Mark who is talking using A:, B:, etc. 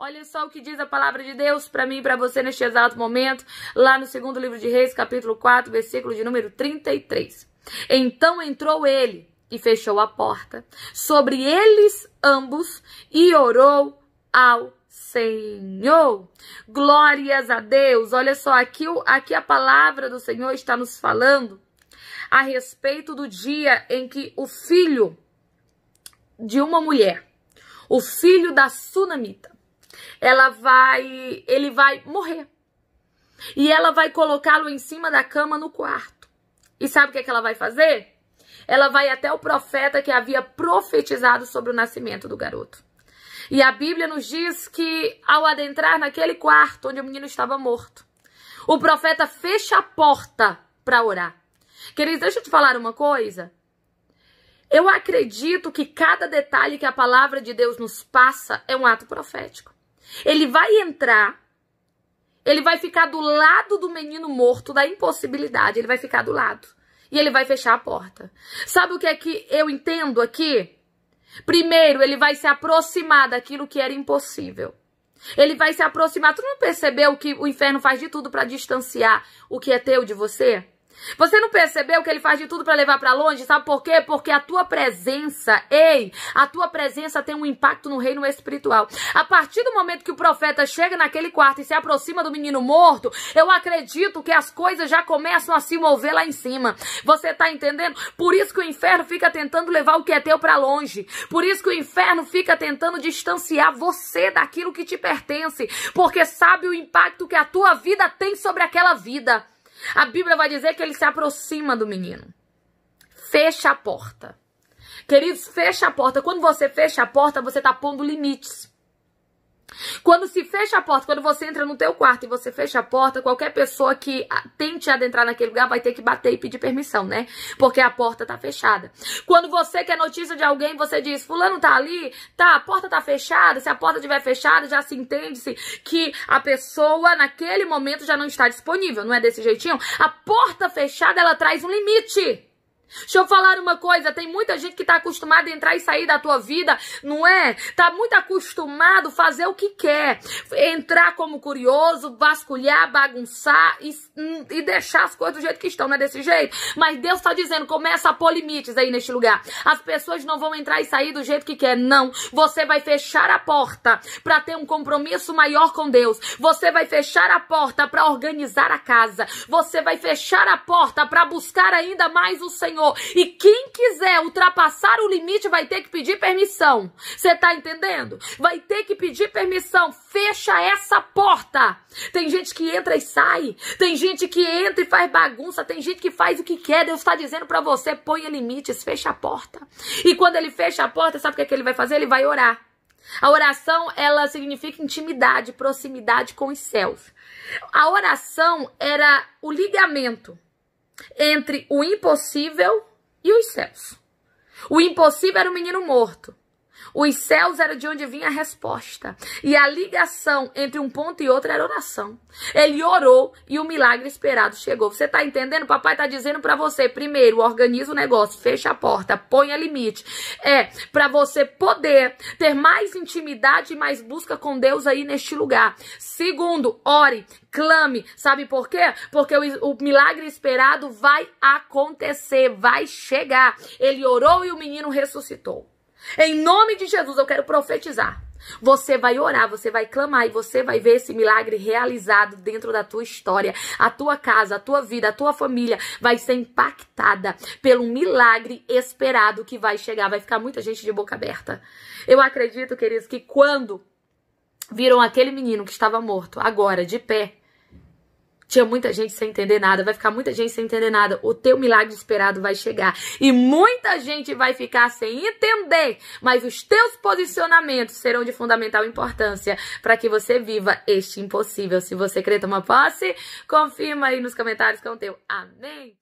A: Olha só o que diz a palavra de Deus para mim e para você neste exato momento, lá no segundo livro de Reis, capítulo 4, versículo de número 33. Então entrou ele e fechou a porta sobre eles ambos e orou ao Senhor. Glórias a Deus. Olha só, aqui, aqui a palavra do Senhor está nos falando a respeito do dia em que o filho de uma mulher, o filho da sunamita, ela vai, ele vai morrer. E ela vai colocá-lo em cima da cama no quarto. E sabe o que, é que ela vai fazer? Ela vai até o profeta que havia profetizado sobre o nascimento do garoto. E a Bíblia nos diz que ao adentrar naquele quarto onde o menino estava morto, o profeta fecha a porta para orar. Queridos, deixa eu te falar uma coisa. Eu acredito que cada detalhe que a palavra de Deus nos passa é um ato profético. Ele vai entrar, ele vai ficar do lado do menino morto, da impossibilidade, ele vai ficar do lado. E ele vai fechar a porta. Sabe o que é que eu entendo aqui? Primeiro, ele vai se aproximar daquilo que era impossível. Ele vai se aproximar. Tu não percebeu que o inferno faz de tudo para distanciar o que é teu de você? Você não percebeu que ele faz de tudo para levar para longe? Sabe por quê? Porque a tua presença, ei, a tua presença tem um impacto no reino espiritual. A partir do momento que o profeta chega naquele quarto e se aproxima do menino morto, eu acredito que as coisas já começam a se mover lá em cima. Você tá entendendo? Por isso que o inferno fica tentando levar o que é teu para longe. Por isso que o inferno fica tentando distanciar você daquilo que te pertence, porque sabe o impacto que a tua vida tem sobre aquela vida. A Bíblia vai dizer que ele se aproxima do menino. Fecha a porta. Queridos, fecha a porta. Quando você fecha a porta, você está pondo limites. Quando se fecha a porta, quando você entra no teu quarto e você fecha a porta, qualquer pessoa que tente adentrar naquele lugar vai ter que bater e pedir permissão, né? Porque a porta tá fechada. Quando você quer notícia de alguém, você diz: "Fulano tá ali, tá, a porta tá fechada". Se a porta tiver fechada, já se entende-se que a pessoa naquele momento já não está disponível, não é desse jeitinho? A porta fechada, ela traz um limite. Deixa eu falar uma coisa, tem muita gente que está acostumada a entrar e sair da tua vida, não é? Tá muito acostumado a fazer o que quer, entrar como curioso, vasculhar, bagunçar e, hum, e deixar as coisas do jeito que estão, não é desse jeito? Mas Deus está dizendo, começa a pôr limites aí neste lugar. As pessoas não vão entrar e sair do jeito que quer, não. Você vai fechar a porta para ter um compromisso maior com Deus. Você vai fechar a porta para organizar a casa. Você vai fechar a porta para buscar ainda mais o Senhor Senhor. E quem quiser ultrapassar o limite vai ter que pedir permissão. Você tá entendendo? Vai ter que pedir permissão. Fecha essa porta. Tem gente que entra e sai. Tem gente que entra e faz bagunça. Tem gente que faz o que quer. Deus está dizendo para você: ponha limites, fecha a porta. E quando ele fecha a porta, sabe o que, é que ele vai fazer? Ele vai orar. A oração, ela significa intimidade, proximidade com os céus. A oração era o ligamento entre o impossível e os céus. O impossível era o menino morto. Os céus eram de onde vinha a resposta. E a ligação entre um ponto e outro era oração. Ele orou e o milagre esperado chegou. Você está entendendo? Papai está dizendo para você, primeiro, organiza o negócio, fecha a porta, ponha limite. É, para você poder ter mais intimidade e mais busca com Deus aí neste lugar. Segundo, ore, clame. Sabe por quê? Porque o, o milagre esperado vai acontecer, vai chegar. Ele orou e o menino ressuscitou. Em nome de Jesus, eu quero profetizar. Você vai orar, você vai clamar e você vai ver esse milagre realizado dentro da tua história. A tua casa, a tua vida, a tua família vai ser impactada pelo milagre esperado que vai chegar. Vai ficar muita gente de boca aberta. Eu acredito, queridos, que quando viram aquele menino que estava morto, agora de pé, tinha muita gente sem entender nada, vai ficar muita gente sem entender nada. O teu milagre esperado vai chegar. E muita gente vai ficar sem entender, mas os teus posicionamentos serão de fundamental importância para que você viva este impossível. Se você crê, toma posse, confirma aí nos comentários com o teu. Amém.